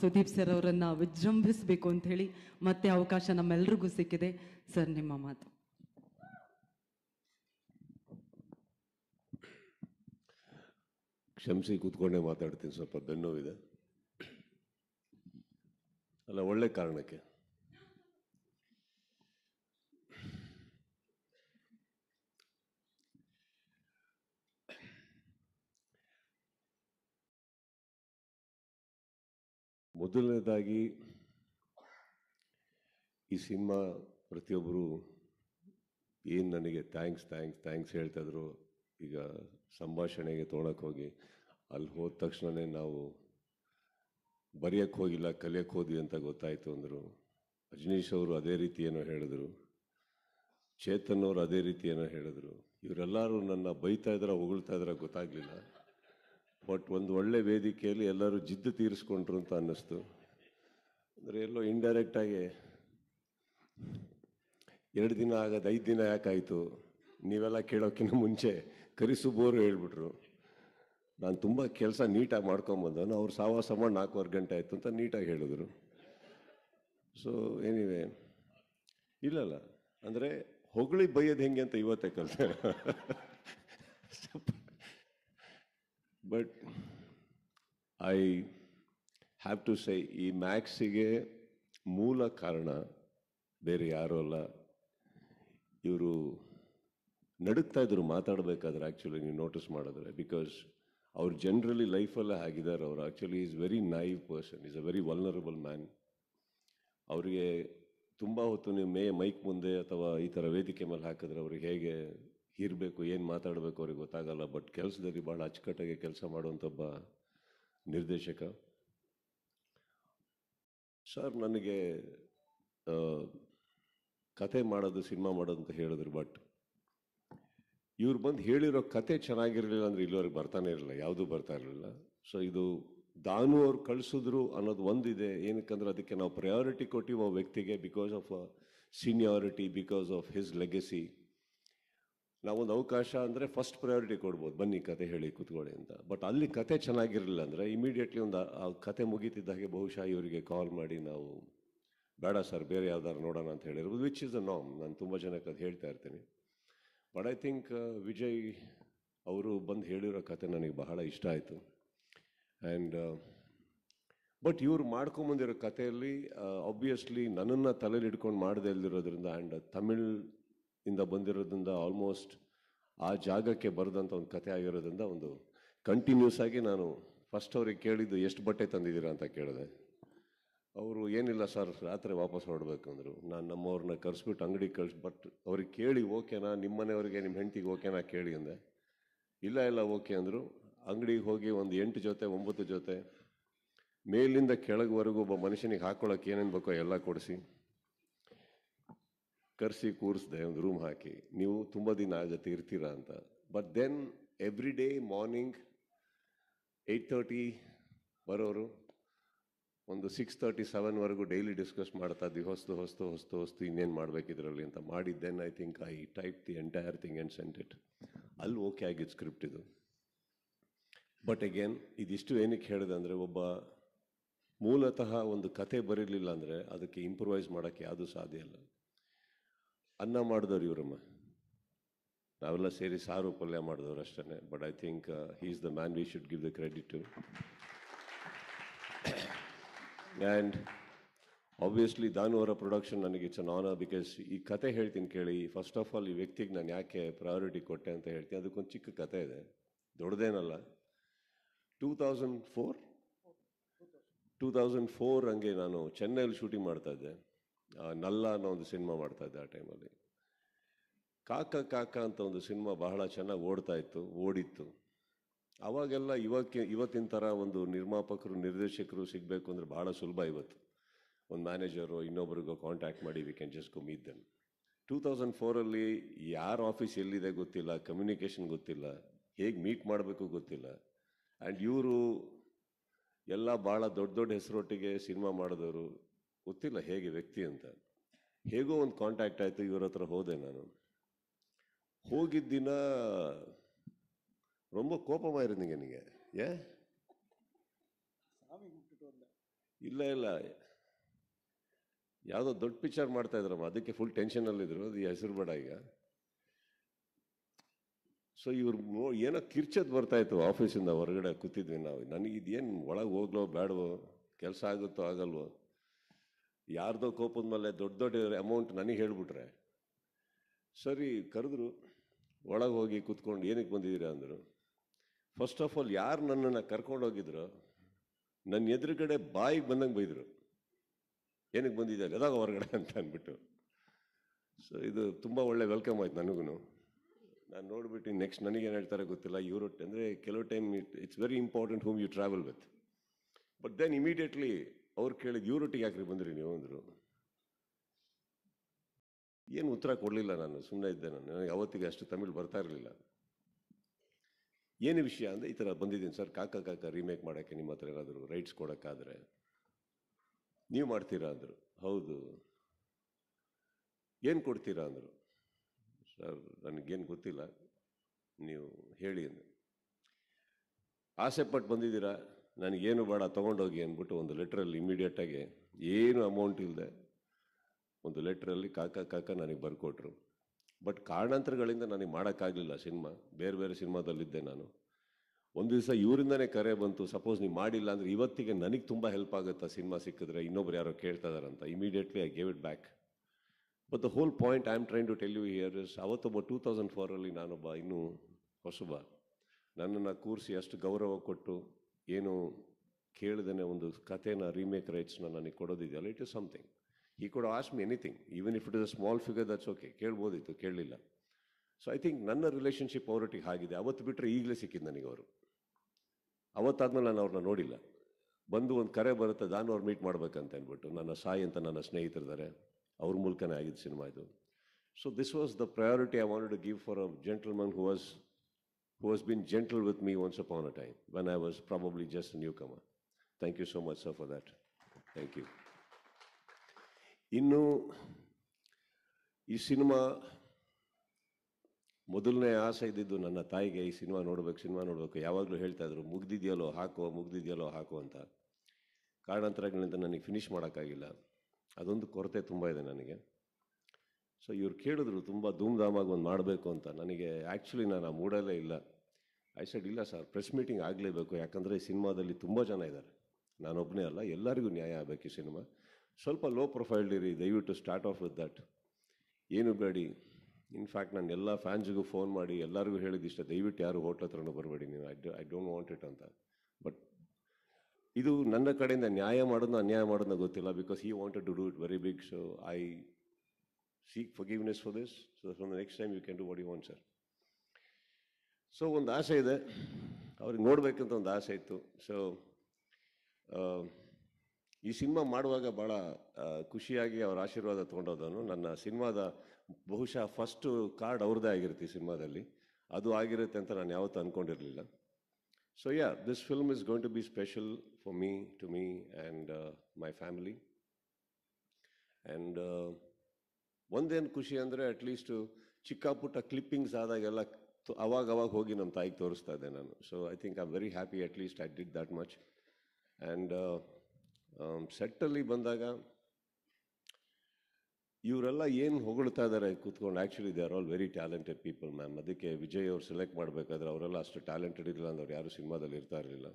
Sudeep sir ಅವರನ್ನು ವಿಜೃಂಭಿಸಬೇಕು ಅಂತ ಹೇಳಿ ಮತ್ತೆ ಅವಕಾಶ ನಮ್ಮೆಲ್ರಿಗೂ ಸಿಕ್ಕಿದೆ ಸರ್ ನಿಮ್ಮ ಮಾತು ಕ್ಷಮಿಸಿ ಕೂತ್ಕೊಂಡೇ ಮಾತಾಡ್ತೀನಿ ಸ್ವಲ್ಪ ಬೆನ್ನೋವಿದೆ ಅಲ್ಲ ಒಳ್ಳೆ ಕಾರಣಕ್ಕೆ ಮೊದಲನೇದಾಗಿ ಈ ಸಿನಿಮಾ ಪ್ರತಿಯೊಬ್ಬರು ಏನು ನನಗೆ ಥ್ಯಾಂಕ್ಸ್ ಥ್ಯಾಂಕ್ಸ್ ಥ್ಯಾಂಕ್ಸ್ ಹೇಳ್ತಾಯಿದ್ರು ಈಗ ಸಂಭಾಷಣೆಗೆ ತೊಗೊಳಕ್ಕೆ ಹೋಗಿ ಅಲ್ಲಿ ಹೋದ ತಕ್ಷಣವೇ ನಾವು ಬರೆಯೋಕ್ಕೆ ಹೋಗಿಲ್ಲ ಕಲಿಯಕ್ಕೆ ಹೋದ್ವಿ ಅಂತ ಗೊತ್ತಾಯಿತು ಅಂದರು ರಜನೀಶ್ ಅವರು ಅದೇ ರೀತಿ ಏನೋ ಹೇಳಿದ್ರು ಚೇತನ್ ಅವರು ಅದೇ ರೀತಿ ಏನೋ ಹೇಳಿದ್ರು ಇವರೆಲ್ಲರೂ ನನ್ನ ಬೈತಾ ಇದ್ರ ಹೊಗಳ್ತಾ ಇದ್ರ ಗೊತ್ತಾಗಲಿಲ್ಲ ಬಟ್ ಒಂದು ಒಳ್ಳೆ ವೇದಿಕೆಯಲ್ಲಿ ಎಲ್ಲರೂ ಜಿದ್ದು ತೀರಿಸ್ಕೊಂಡ್ರು ಅಂತ ಅನ್ನಿಸ್ತು ಅಂದರೆ ಎಲ್ಲೋ ಇಂಡೈರೆಕ್ಟಾಗಿ ಎರಡು ದಿನ ಆಗೋದು ಐದು ದಿನ ಯಾಕಾಯಿತು ನೀವೆಲ್ಲ ಕೇಳೋಕ್ಕಿಂತ ಮುಂಚೆ ಕರಿಸುಬೋರು ಹೇಳ್ಬಿಟ್ರು ನಾನು ತುಂಬ ಕೆಲಸ ನೀಟಾಗಿ ಮಾಡ್ಕೊಂಬಂದನು ಅವ್ರು ಸಾವಾಸ ಮಾಡಿ ನಾಲ್ಕೂವರೆ ಗಂಟೆ ಆಯಿತು ಅಂತ ನೀಟಾಗಿ ಹೇಳಿದ್ರು ಸೊ ಏನಿವೆ ಇಲ್ಲಲ್ಲ ಅಂದರೆ ಹೊಗಳಿ ಬೈಯೋದು ಹೆಂಗೆ ಅಂತ ಇವತ್ತೇ ಕಲಿತೆ ಐ ಹ್ಯಾವ್ ಟು ಸೇ ಈ ಮ್ಯಾಕ್ಸಿಗೆ ಮೂಲ ಕಾರಣ ಬೇರೆ ಯಾರೂ ಅಲ್ಲ ಇವರು ನಡುಕ್ತಾ ಇದ್ರು ಮಾತಾಡಬೇಕಾದ್ರೆ ಆ್ಯಕ್ಚುಲಿ ನೀವು ನೋಟಿಸ್ ಮಾಡಿದ್ರೆ ಬಿಕಾಸ್ ಅವ್ರು ಜನ್ರಲಿ ಲೈಫಲ್ಲೇ ಆಗಿದ್ದಾರೆ ಅವರು actually is very naive person is a very vulnerable man ಅವರಿಗೆ ತುಂಬ ಹೊತ್ತು ನೀವು ಮೇ ಮೈಕ್ ಮುಂದೆ ಅಥವಾ ಈ ಥರ ವೇದಿಕೆ ಮೇಲೆ ಹಾಕಿದ್ರೆ ಅವ್ರಿಗೆ ಹೇಗೆ ಇರಬೇಕು ಏನು ಮಾತಾಡಬೇಕು ಅವ್ರಿಗೆ ಗೊತ್ತಾಗಲ್ಲ ಬಟ್ ಕೆಲಸದಲ್ಲಿ ಭಾಳ ಅಚ್ಚುಕಟ್ಟಾಗಿ ಕೆಲಸ ಮಾಡುವಂಥ ಒಬ್ಬ ನಿರ್ದೇಶಕ ಸರ್ ನನಗೆ ಕತೆ ಮಾಡೋದು ಸಿನಿಮಾ ಮಾಡೋದು ಅಂತ ಹೇಳಿದ್ರು ಬಟ್ ಇವ್ರು ಬಂದು ಹೇಳಿರೋ ಕತೆ ಚೆನ್ನಾಗಿರಲಿಲ್ಲ ಅಂದರೆ ಇಲ್ಲಿವರೆಗೆ ಬರ್ತಾನೆ ಇರಲಿಲ್ಲ ಯಾವುದೂ ಬರ್ತಾ ಇರಲಿಲ್ಲ ಸೊ ಇದು ದಾನು ಅವ್ರು ಕಳಿಸಿದ್ರು ಅನ್ನೋದು ಒಂದಿದೆ ಏನಕ್ಕಂದ್ರೆ ಅದಕ್ಕೆ ನಾವು ಪ್ರಯಾರಿಟಿ ಕೊಟ್ಟಿವಿ ಆ ವ್ಯಕ್ತಿಗೆ because of seniority because of his legacy ನಾವೊಂದು ಅವಕಾಶ ಅಂದರೆ ಫಸ್ಟ್ ಪ್ರಯಾರಿಟಿ ಕೊಡ್ಬೋದು ಬನ್ನಿ ಕತೆ ಹೇಳಿ ಕೂತ್ಕೊಳ್ಳಿ ಅಂತ ಬಟ್ ಅಲ್ಲಿ ಕತೆ ಚೆನ್ನಾಗಿರಲಿಲ್ಲ ಅಂದರೆ ಇಮಿಡಿಯೇಟ್ಲಿ ಒಂದು ಆ ಕತೆ ಮುಗೀತಿದ್ದ ಹಾಗೆ ಬಹುಶಃ ಇವರಿಗೆ ಕಾಲ್ ಮಾಡಿ ನಾವು ಬೇಡ ಸರ್ ಬೇರೆ ಯಾವ್ದಾದ್ರು ನೋಡೋಣ ಅಂತ ಹೇಳಿರ್ಬೋದು ವಿಚ್ ಇಸ್ ಅ ನಾಮ್ ನಾನು ತುಂಬ ಜನಕ್ಕೆ ಅದು ಹೇಳ್ತಾ ಇರ್ತೀನಿ ಬಟ್ ಐ ಥಿಂಕ್ ವಿಜಯ್ ಅವರು ಬಂದು ಹೇಳಿರೋ ಕತೆ ನನಗೆ ಬಹಳ ಇಷ್ಟ ಆಯಿತು ಆ್ಯಂಡ್ ಬಟ್ ಇವರು ಮಾಡ್ಕೊಂಬಂದಿರೋ ಕಥೆಯಲ್ಲಿ ಆಬ್ವಿಯಸ್ಲಿ ನನ್ನನ್ನು ತಲೆಯಲ್ಲಿ ಇಟ್ಕೊಂಡು ಮಾಡದೇ ಇಲ್ದಿರೋದ್ರಿಂದ ಆ್ಯಂಡ್ ತಮಿಳ್ ಇಂದ ಬಂದಿರೋದ್ರಿಂದ ಆಲ್ಮೋಸ್ಟ್ ಆ ಜಾಗಕ್ಕೆ ಬರೆದಂಥ ಒಂದು ಕಥೆ ಆಗಿರೋದ್ರಿಂದ ಒಂದು ಕಂಟಿನ್ಯೂಸ್ ಆಗಿ ನಾನು ಫಸ್ಟ್ ಅವ್ರಿಗೆ ಕೇಳಿದ್ದು ಎಷ್ಟು ಬಟ್ಟೆ ತಂದಿದ್ದೀರಾ ಅಂತ ಕೇಳಿದೆ ಅವರು ಏನಿಲ್ಲ ಸರ್ ರಾತ್ರಿ ವಾಪಸ್ ಹೊರಡಬೇಕು ಅಂದರು ನಾನು ನಮ್ಮವ್ರನ್ನ ಕರೆಸ್ಬಿಟ್ಟು ಅಂಗಡಿಗೆ ಕಳ್ಸಿ ಬಟ್ ಅವ್ರಿಗೆ ಕೇಳಿ ಓಕೆನಾ ನಿಮ್ಮ ಮನೆಯವ್ರಿಗೆ ನಿಮ್ಮ ಹೆಂಡತಿಗೆ ಓಕೆನಾ ಕೇಳಿ ಅಂದೆ ಇಲ್ಲ ಇಲ್ಲ ಓಕೆ ಅಂದರು ಅಂಗಡಿಗೆ ಹೋಗಿ ಒಂದು ಎಂಟು ಜೊತೆ ಒಂಬತ್ತು ಜೊತೆ ಮೇಲಿಂದ ಕೆಳಗೆವರೆಗೂ ಒಬ್ಬ ಮನುಷ್ಯನಿಗೆ ಹಾಕ್ಕೊಳಕ್ಕೆ ಏನೇನು ಬೇಕೋ ಎಲ್ಲ ಕೊಡಿಸಿ ಕರೆಸಿ ಕೂರಿಸ್ದೆ ಒಂದು ರೂಮ್ ಹಾಕಿ ನೀವು ತುಂಬ ದಿನ ಆ ಜೊತೆ ಇರ್ತೀರಾ ಅಂತ but then every day morning eight thirty ಬರೋರು ಒಂದು ಸಿಕ್ಸ್ ತರ್ಟಿ ಸೆವೆನ್ವರೆಗೂ ಡೈಲಿ ಡಿಸ್ಕಸ್ ಮಾಡ್ತಾ ಇದ್ವಿ ಹೊಸ್ತು ಹೊಸ್ತು ಹೊಸ್ತು ಹೊಸ್ತು ಇನ್ನೇನು ಇದರಲ್ಲಿ ಅಂತ ಮಾಡಿ then I think I type the entire thing and sent it ಅಲ್ಲಿ ಓಕೆ ಆಗಿದ್ದು ಸ್ಕ್ರಿಪ್ಟ್ ಇದು ಬಟ್ ಅಗೇನ್ ಇದಿಷ್ಟು ಏನಕ್ಕೆ ಹೇಳಿದೆ ಅಂದರೆ ಒಬ್ಬ ಮೂಲತಃ ಒಂದು ಕತೆ ಬರೀಲಿಲ್ಲ ಅಂದರೆ ಅದಕ್ಕೆ ಇಂಪ್ರೂವೈಸ್ ಮಾಡೋಕ್ಕೆ ಯಾವುದೂ ಸಾಧ್ಯ ಇಲ್ಲ ಅನ್ನ ಮಾಡಿದವ್ರು ಇವರಮ್ಮ ನಾವೆಲ್ಲ ಸೇರಿ ಸಾರು ಪಲ್ಯ ಮಾಡಿದವ್ರು ಅಷ್ಟೇ but I think he is the man we should give the credit to and obviously ದಾನು ಅವರ ಪ್ರೊಡಕ್ಷನ್ ನನಗೆ ಇಟ್ಸ್ ಅನ್ ಆನರ್ ಬಿಕಾಸ್ ಈ ಕತೆ ಹೇಳ್ತೀನಿ ಕೇಳಿ ಫಸ್ಟ್ ಆಫ್ ಆಲ್ ಈ ವ್ಯಕ್ತಿಗೆ ನಾನು ಯಾಕೆ ಪ್ರಯಾರಿಟಿ ಕೊಟ್ಟೆ ಅಂತ ಹೇಳ್ತೀನಿ ಅದಕ್ಕೊಂದು ಚಿಕ್ಕ ಕತೆ ಇದೆ ದೊಡ್ಡದೇನಲ್ಲ two thousand four two thousand four ಹಂಗೆ ನಾನು ಚೆನ್ನೈಲಿ ಶೂಟಿಂಗ್ ಮಾಡ್ತಾ ಇದ್ದೆ ನಲ್ಲ ಅನ್ನೋ ಒಂದು ಸಿನಿಮಾ ಮಾಡ್ತಾ ಇದ್ದೆ ಆ ಟೈಮಲ್ಲಿ ಕಾಕ ಕಾಕ ಅಂತ ಒಂದು ಸಿನಿಮಾ ಬಹಳ ಚೆನ್ನಾಗಿ ಓಡ್ತಾ ಇತ್ತು ಓಡಿತ್ತು ಅವಾಗೆಲ್ಲ ಇವಕ್ಕೆ ಇವತ್ತಿನ ಥರ ಒಂದು ನಿರ್ಮಾಪಕರು ನಿರ್ದೇಶಕರು ಸಿಗಬೇಕು ಅಂದರೆ ಭಾಳ ಸುಲಭ ಇವತ್ತು ಒಂದು ಮ್ಯಾನೇಜರು ಇನ್ನೊಬ್ರಿಗೂ ಕಾಂಟ್ಯಾಕ್ಟ್ ಮಾಡಿ we can just go meet two thousand ಫೋರಲ್ಲಿ ಯಾರ ಆಫೀಸ್ ಎಲ್ಲಿದೆ ಗೊತ್ತಿಲ್ಲ ಕಮ್ಯುನಿಕೇಷನ್ ಗೊತ್ತಿಲ್ಲ ಹೇಗೆ ಮೀಟ್ ಮಾಡಬೇಕು ಗೊತ್ತಿಲ್ಲ ಆ್ಯಂಡ್ ಇವರು ಎಲ್ಲ ಭಾಳ ದೊಡ್ಡ ದೊಡ್ಡ ಹೆಸರೊಟ್ಟಿಗೆ ಸಿನಿಮಾ ಮಾಡಿದವರು ಗೊತ್ತಿಲ್ಲ ಹೇಗೆ ವ್ಯಕ್ತಿ ಅಂತ ಹೇಗೋ ಒಂದು ಕಾಂಟ್ಯಾಕ್ಟ್ ಆಯಿತು ಇವರ ಹತ್ರ ಹೋದೆ ನಾನು ಹೋಗಿದ್ದ ದಿನ ரொம்ப ಕೋಪ இருந்தீங்க ನನಗೆ ಏ ಇಲ್ಲ ಇಲ್ಲ ಯಾವುದೋ ದೊಡ್ಡ ಪಿಕ್ಚರ್ ಮಾಡ್ತಾ ಇದ್ರಮ್ಮ ಅದಕ್ಕೆ ಫುಲ್ ಟೆನ್ಷನಲ್ಲಿದ್ದರು ಅದು ಹೆಸರು ಬೇಡ ಈಗ ಸೊ ಇವ್ರು ಏನೋ ಕಿರ್ಚದ್ ಬರ್ತಾಯಿತ್ತು ಆಫೀಸಿಂದ ಹೊರಗಡೆ ಕೂತಿದ್ವಿ ನಾವು ನನಗೆ ಒಳಗೆ ಹೋಗ್ಲೋ ಬೇಡವೋ ಕೆಲಸ ಆಗುತ್ತೋ ಆಗಲ್ವೋ ಯಾರ್ದೋ ಕೋಪದ ಮೇಲೆ ದೊಡ್ಡ ದೊಡ್ಡ ಅಮೌಂಟ್ ನನಗೆ ಹೇಳಿಬಿಟ್ರೆ ಸರಿ ಕರೆದ್ರು ಒಳಗೆ ಹೋಗಿ ಕೂತ್ಕೊಂಡು ಏನಕ್ಕೆ ಬಂದಿದ್ದೀರಾ ಅಂದರು ಫಸ್ಟ್ ಆಫ್ ಆಲ್ ಯಾರು ನನ್ನನ್ನು ಕರ್ಕೊಂಡೋಗಿದ್ರು ನನ್ನ ಎದುರುಗಡೆ ಬಾಯಿಗೆ ಬಂದಂಗೆ ಬೈದರು ಏನಕ್ಕೆ ಬಂದಿದ್ದಾರೆ ಅದಾಗ ಹೊರಗಡೆ ಅಂತ ಅಂದ್ಬಿಟ್ಟು ಸೊ ಇದು ತುಂಬ ಒಳ್ಳೆ ವೆಲ್ಕಮ್ ಆಯ್ತು ನನಗೂ ನಾನು ನೋಡಿಬಿಟ್ಟು ನೆಕ್ಸ್ಟ್ ನನಗೇನು ಹೇಳ್ತಾರೆ ಗೊತ್ತಿಲ್ಲ ಇವರು ಅಂದರೆ ಕೆಲವು time it it's very important whom you travel with but then immediately ಅವ್ರು ಕೇಳಿದ ಇವರೊಟ್ಟಿಗೆ ಯಾಕ್ರಿ ಬಂದ್ರಿ ನೀವು ಅಂದರು ಏನು ಉತ್ತರ ಕೊಡಲಿಲ್ಲ ನಾನು ಸುಮ್ಮನೆ ಇದ್ದೆ ನಾನು ನನಗೆ ಅವತ್ತಿಗೆ ಅಷ್ಟು ತಮಿಳು ಬರ್ತಾ ಇರಲಿಲ್ಲ ಏನು ವಿಷಯ ಅಂದರೆ ಈ ಥರ ಬಂದಿದ್ದೀನಿ ಸರ್ ಕಾಕ ಕಾಕ ರೀಮೇಕ್ ಮಾಡೋಕ್ಕೆ ನಿಮ್ಮ ಹತ್ರ ಏನಾದರೂ ರೈಟ್ಸ್ ಕೊಡೋಕ್ಕಾದರೆ ನೀವು ಮಾಡ್ತೀರಾ ಅಂದರು ಹೌದು ಏನು ಕೊಡ್ತೀರಾ ಅಂದರು ಸರ್ ನನಗೇನು ಗೊತ್ತಿಲ್ಲ ನೀವು ಹೇಳಿ ಅಂದರೆ ಆಸೆಪಟ್ಟು ಬಂದಿದ್ದೀರಾ ನನಗೇನು ಬೇಡ ತೊಗೊಂಡೋಗಿ ಅಂದ್ಬಿಟ್ಟು ಒಂದು ಲೆಟ್ರಲ್ಲಿ ಇಮಿಡಿಯೇಟಾಗಿ ಏನು ಅಮೌಂಟ್ ಇಲ್ಲದೆ ಒಂದು ಲೆಟ್ರಲ್ಲಿ ಕಾಕ ಕಾಕ ನನಗೆ ಬರ್ಕೊಟ್ರು ಬಟ್ ಕಾರಣಾಂತರಗಳಿಂದ ನನಗೆ ಮಾಡೋಕ್ಕಾಗಲಿಲ್ಲ ಸಿನಿಮಾ ಬೇರೆ ಬೇರೆ ಸಿನಿಮಾದಲ್ಲಿದ್ದೆ ನಾನು ಒಂದು ದಿವಸ ಇವರಿಂದನೇ ಕರೆ ಬಂತು ಸಪೋಸ್ ನೀವು ಮಾಡಿಲ್ಲ ಅಂದರೆ ಇವತ್ತಿಗೆ ನನಗೆ ತುಂಬ ಹೆಲ್ಪ್ ಆಗುತ್ತಾ ಸಿನಿಮಾ ಸಿಕ್ಕಿದ್ರೆ ಇನ್ನೊಬ್ರು ಯಾರೋ ಕೇಳ್ತಾ ಅಂತ immediately I gave it back but the whole point I am trying to tell you here is ಅವತ್ತೊಬ್ಬ ಟೂ ತೌಸಂಡ್ ಫೋರಲ್ಲಿ ನಾನೊಬ್ಬ ಇನ್ನೂ ಹೊಸಬ ನನ್ನನ್ನು ಕೂರಿಸಿ ಅಷ್ಟು ಗೌರವ ಕೊಟ್ಟು ಏನು ಕೇಳಿದನೆ ಒಂದು ಕಥೆನ ರೀಮೇಕ್ ರೈಟ್ಸ್ನ ನನಗೆ ಕೊಡೋದಿದೆಯಲ್ಲ it is something he could ask me anything even if it is a small figure that's okay ಕೇಳ್ಬೋದಿತ್ತು ಕೇಳಲಿಲ್ಲ ಸೊ ಐ ಥಿಂಕ್ ನನ್ನ ರಿಲೇಷನ್ಶಿಪ್ ಅವರೊಟ್ಟಿಗೆ ಹಾಗಿದೆ ಅವತ್ತು ಬಿಟ್ಟರೆ ಈಗಲೇ ಸಿಕ್ಕಿದ್ದು ನನಗೆ ಅವರು ಅವತ್ತಾದ್ಮೇಲೆ ನಾನು ಅವ್ರನ್ನ ನೋಡಿಲ್ಲ ಬಂದು ಒಂದು ಕರೆ ಬರುತ್ತೆ ನಾನು ಅವ್ರು ಮೀಟ್ ಮಾಡ್ಬೇಕಂತ ಅಂದ್ಬಿಟ್ಟು ನನ್ನ ಸಾಯಿ ಅಂತ ನನ್ನ ಸ್ನೇಹಿತರಿದ್ದಾರೆ ಅವ್ರ ಮೂಲಕನೇ ಆಗಿದ್ದು ಸಿನಿಮಾ ಇದು so this was the priority I wanted to give for a gentleman who was who has been gentle with me once upon a time when I was probably just a newcomer. Thank you so much sir for that thank you ಇನ್ನು ಈ cinema ಮೊದಲನೇ ಆಸೆ ಇದ್ದಿದ್ದು ನನ್ನ ತಾಯಿಗೆ ಈ cinema ನೋಡಬೇಕು cinema ನೋಡಬೇಕು ಯಾವಾಗಲೂ ಹೇಳ್ತಾಯಿದ್ರು ಮುಗ್ದಿದೆಯಲ್ಲೋ ಹಾಕೋ ಮುಗ್ದಿದೆಯಲ್ಲೋ ಹಾಕೋ ಅಂತ ಕಾರಣಾಂತರಗಳಿಂದ ನನಗೆ ಫಿನಿಷ್ ಮಾಡೋಕ್ಕಾಗಿಲ್ಲ ಅದೊಂದು ಕೊರತೆ ತುಂಬ ಇದೆ ನನಗೆ ಸೊ ಇವ್ರು ಕೇಳಿದ್ರು ತುಂಬ ಧೂಮ್ಧಾಮಾಗಿ ಒಂದು ಮಾಡಬೇಕು ಅಂತ ನನಗೆ ಆ್ಯಕ್ಚುಲಿ ನಾನು ಆ ಮೂಡಲ್ಲೇ ಇಲ್ಲ ಐ ಸೆಡ್ ಇಲ್ಲ ಸರ್ ಪ್ರೆಸ್ ಮೀಟಿಂಗ್ ಆಗಲೇಬೇಕು ಯಾಕಂದರೆ ಸಿನಿಮಾದಲ್ಲಿ ತುಂಬ ಜನ ಇದ್ದಾರೆ ನಾನೊಬ್ಬನೇ ಅಲ್ಲ ಎಲ್ಲರಿಗೂ ನ್ಯಾಯ ಆಗಬೇಕು ಈ ಸಿನಿಮಾ ಸ್ವಲ್ಪ ಲೋ ಪ್ರೊಫೈಲ್ ಇರಿ ದಯವಿಟ್ಟು ಸ್ಟಾರ್ಟ್ ಆಫ್ ವಿತ್ ದಟ್ ಏನು ಬೇಡಿ ಇನ್ಫ್ಯಾಕ್ಟ್ ನಾನು ಎಲ್ಲ ಫ್ಯಾನ್ಸ್ಗೂ ಫೋನ್ ಮಾಡಿ ಎಲ್ಲರಿಗೂ ಹೇಳಿದಿಷ್ಟ ದಯವಿಟ್ಟು ಯಾರು ಹೋಟ್ಲ್ ಹತ್ರನೂ ಬರಬೇಡಿ ನೀವು I I don't want it ಅಂತ ಬಟ್ ಇದು ನನ್ನ ಕಡೆಯಿಂದ ನ್ಯಾಯ ಮಾಡೋದನ್ನ ಅನ್ಯಾಯ ಮಾಡೋದನ್ನ ಗೊತ್ತಿಲ್ಲ because he wanted to do it very big so I seek forgiveness for this so that from the next time you can do sir so ಒಂದು ಆಸೆ ಇದೆ ಅವ್ರಿಗೆ ನೋಡಬೇಕಂತ ಒಂದು ಆಸೆ ಇತ್ತು ಸೊ ಈ ಸಿನಿಮಾ ಮಾಡುವಾಗ ಭಾಳ ಖುಷಿಯಾಗಿ ಅವರ ಆಶೀರ್ವಾದ ತೊಗೊಂಡೋದನು ನನ್ನ ಸಿನಿಮಾದ ಬಹುಶಃ ಫಸ್ಟು ಕಾರ್ಡ್ ಅವ್ರದ್ದೇ ಆಗಿರುತ್ತೆ ಈ ಸಿನಿಮಾದಲ್ಲಿ ಅದು ಆಗಿರುತ್ತೆ ಅಂತ ನಾನು ಯಾವತ್ತೂ ಅಂದ್ಕೊಂಡಿರಲಿಲ್ಲ so yeah this film is going to be special for me to me and my family and ಒಂದೇನು ಖುಷಿ ಅಂದರೆ ಅಟ್ಲೀಸ್ಟು ಚಿಕ್ಕ ಪುಟ್ಟ ಕ್ಲಿಪ್ಪಿಂಗ್ಸ್ ಆದಾಗೆಲ್ಲ ಅವಾಗ ಅವಾಗ ಹೋಗಿ ನಮ್ಮ ತಾಯಿಗೆ ತೋರಿಸ್ತಾ ಇದ್ದೆ ನಾನು so I think I very happy at least I did that much and ಸೆಟ್ಟಲ್ಲಿ ಬಂದಾಗ ಇವರೆಲ್ಲ ಏನು ಹೊಗಳ್ತಾ ಇದ್ದಾರೆ ಕೂತ್ಕೊಂಡು actually they are all very talented people ma'am ಅದಕ್ಕೆ ವಿಜಯ್ ಅವ್ರು ಸೆಲೆಕ್ಟ್ ಮಾಡಬೇಕಾದ್ರೆ ಅವರೆಲ್ಲ ಅಷ್ಟು ಟ್ಯಾಲೆಂಟೆಡ್ ಇರಲಿಲ್ಲ ಅಂದ್ರೆ ಯಾರು ಸಿನಿಮಾದಲ್ಲಿ ಇರ್ತಾ ಇರಲಿಲ್ಲ